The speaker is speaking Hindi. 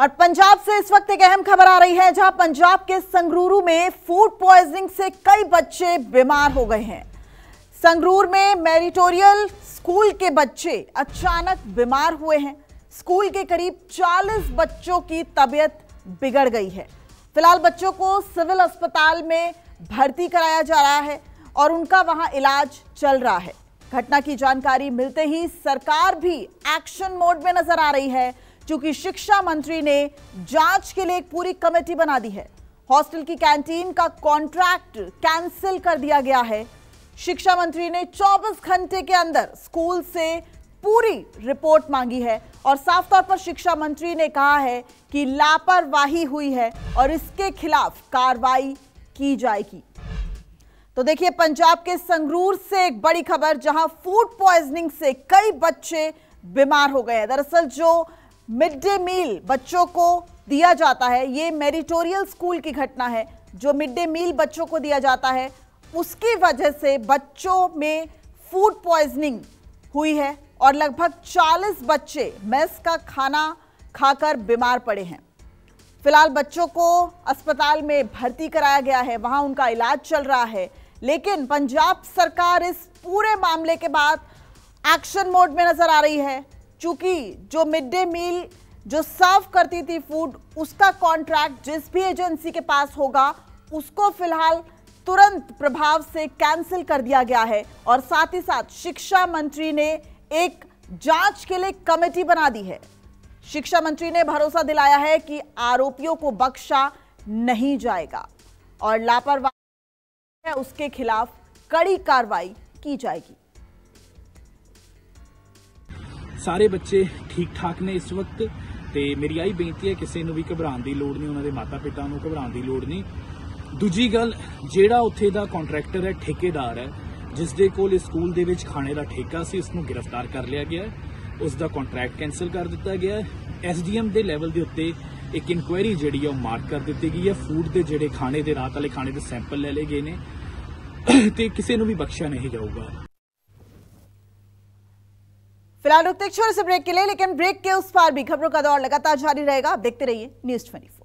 और पंजाब से इस वक्त एक अहम खबर आ रही है जहां पंजाब के संगरूरू में फूड पॉइजनिंग से कई बच्चे बीमार हो गए हैं संगरूर में मेरिटोरियल स्कूल के बच्चे अचानक बीमार हुए हैं स्कूल के करीब 40 बच्चों की तबीयत बिगड़ गई है फिलहाल बच्चों को सिविल अस्पताल में भर्ती कराया जा रहा है और उनका वहां इलाज चल रहा है घटना की जानकारी मिलते ही सरकार भी एक्शन मोड में नजर आ रही है क्योंकि शिक्षा मंत्री ने जांच के लिए एक पूरी कमेटी बना दी है हॉस्टल की कैंटीन का कॉन्ट्रैक्ट कैंसिल कर दिया गया है शिक्षा मंत्री ने 24 घंटे के अंदर स्कूल से पूरी रिपोर्ट मांगी है और साफ तौर पर शिक्षा मंत्री ने कहा है कि लापरवाही हुई है और इसके खिलाफ कार्रवाई की जाएगी तो देखिए पंजाब के संगरूर से एक बड़ी खबर जहां फूड पॉइजनिंग से कई बच्चे बीमार हो गए हैं दरअसल जो मिड डे मील बच्चों को दिया जाता है ये मेरिटोरियल स्कूल की घटना है जो मिड डे मील बच्चों को दिया जाता है उसकी वजह से बच्चों में फूड पॉइजनिंग हुई है और लगभग 40 बच्चे मेस का खाना खाकर बीमार पड़े हैं फिलहाल बच्चों को अस्पताल में भर्ती कराया गया है वहां उनका इलाज चल रहा है लेकिन पंजाब सरकार इस पूरे मामले के बाद एक्शन मोड में नजर आ रही है चूंकि जो मिड डे मील जो सर्व करती थी फूड उसका कॉन्ट्रैक्ट जिस भी एजेंसी के पास होगा उसको फिलहाल तुरंत प्रभाव से कैंसिल कर दिया गया है और साथ ही साथ शिक्षा मंत्री ने एक जांच के लिए कमेटी बना दी है शिक्षा मंत्री ने भरोसा दिलाया है कि आरोपियों को बख्शा नहीं जाएगा और लापरवाही उसके खिलाफ कड़ी कार्रवाई की जाएगी ਸਾਰੇ ਬੱਚੇ ਠੀਕ ਠਾਕ ਨੇ ਇਸ ਵਕਤ ਤੇ ਮੇਰੀ ਆਈ ਬੇਨਤੀ ਹੈ ਕਿਸੇ ਨੂੰ ਵੀ ਘਬਰਾਉਣ ਦੀ ਲੋੜ ਨਹੀਂ ਉਹਨਾਂ ਦੇ ਮਾਤਾ-ਪਿਤਾ ਨੂੰ ਘਬਰਾਉਣ ਦੀ ਲੋੜ ਨਹੀਂ ਦੂਜੀ ਗੱਲ ਜਿਹੜਾ ਉੱਥੇ ਦਾ ਕੰਟਰੈਕਟਰ ਹੈ ਠੇਕੇਦਾਰ ਹੈ ਜਿਸ ਦੇ ਕੋਲ ਇਸ ਸਕੂਲ ਦੇ ਵਿੱਚ ਖਾਣੇ ਦਾ ਠੇਕਾ ਸੀ ਉਸ ਨੂੰ ਗ੍ਰਿਫਤਾਰ ਕਰ ਲਿਆ ਗਿਆ ਉਸ ਦਾ ਕੰਟਰੈਕਟ ਕੈਨਸਲ ਕਰ ਦਿੱਤਾ ਗਿਆ ਐਸਡੀਐਮ ਦੇ ਲੈਵਲ ਦੇ ਉੱਤੇ ਇੱਕ ਇਨਕੁਆਇਰੀ ਜਿਹੜੀ ਹੈ ਉਹ ਮਾਰਕ ਕਰ ਦਿੱਤੀ ਗਈ ਹੈ ਫੂਡ ਦੇ ਜਿਹੜੇ ਖਾਣੇ ਦੇ ਰਾਤ ਵਾਲੇ ਖਾਣੇ ਦੇ ਸੈਂਪਲ ਲੈ ਲਏ ਗਏ ਨੇ ਤੇ ਕਿਸੇ ਨੂੰ ਵੀ ਬਖਸ਼ਿਆ ਨਹੀਂ ਜਾਊਗਾ फिलहाल रुकते छोटे से ब्रेक के लिए लेकिन ब्रेक के उस पार भी खबरों का दौर लगातार जारी रहेगा आप देखते रहिए न्यूज ट्वेंटी